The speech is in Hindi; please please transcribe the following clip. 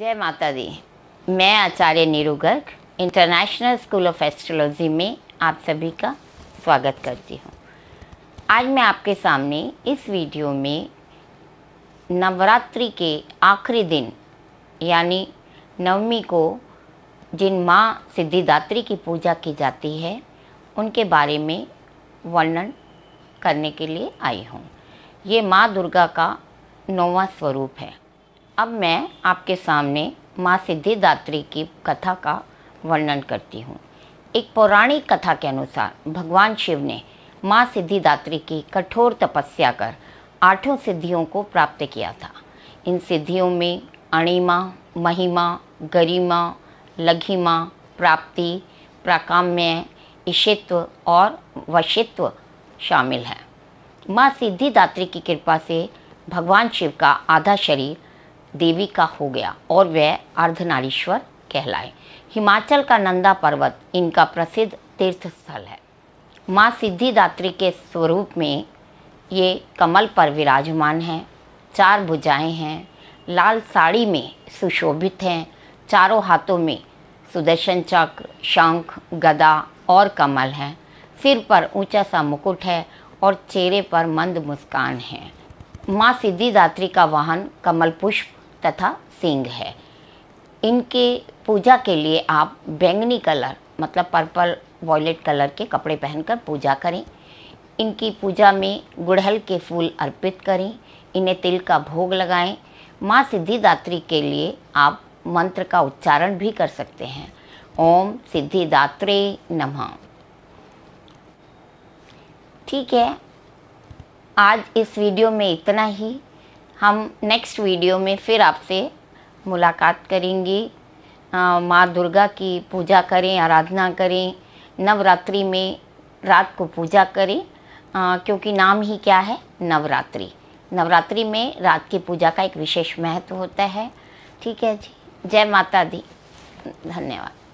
जय माता दी मैं आचार्य Neeru Garg international school of astrology में आप सभी का स्वागत करती हूँ आज मैं आपके सामने इस वीडियो में नवरात्रि के आखिरी दिन यानी नवमी को जिन माँ सिद्धिदात्री की पूजा की जाती है उनके बारे में वर्णन करने के लिए आई हूँ ये माँ दुर्गा का नौवा स्वरूप है अब मैं आपके सामने माँ सिद्धिदात्री की कथा का वर्णन करती हूँ एक पौराणिक कथा के अनुसार भगवान शिव ने माँ सिद्धिदात्री की कठोर तपस्या कर आठों सिद्धियों को प्राप्त किया था इन सिद्धियों में अणिमा महिमा गरिमा लघिमा प्राप्ति प्राकाम्य ईशित्व और वशित्व शामिल हैं माँ सिद्धिदात्री की कृपा से भगवान शिव का आधा शरीर देवी का हो गया और वह अर्धनारीश्वर कहलाए हिमाचल का नंदा पर्वत इनका प्रसिद्ध तीर्थ स्थल है माँ सिद्धिदात्री के स्वरूप में ये कमल पर विराजमान हैं चार भुजाएं हैं लाल साड़ी में सुशोभित हैं चारों हाथों में सुदर्शन चक्र शंख गदा और कमल हैं सिर पर ऊंचा सा मुकुट है और चेहरे पर मंद मुस्कान है माँ सिद्धिदात्री का वाहन कमल पुष्प तथा सिंग है इनके पूजा के लिए आप बैंगनी कलर मतलब पर्पल वॉयलेट कलर के कपड़े पहनकर पूजा करें इनकी पूजा में गुड़हल के फूल अर्पित करें इन्हें तिल का भोग लगाएं माँ सिद्धिदात्री के लिए आप मंत्र का उच्चारण भी कर सकते हैं ओम सिद्धिदात्रे नमः ठीक है आज इस वीडियो में इतना ही हम नेक्स्ट वीडियो में फिर आपसे मुलाकात करेंगे माँ दुर्गा की पूजा करें आराधना करें नवरात्रि में रात को पूजा करें आ, क्योंकि नाम ही क्या है नवरात्रि नवरात्रि में रात की पूजा का एक विशेष महत्व होता है ठीक है जी जय माता दी धन्यवाद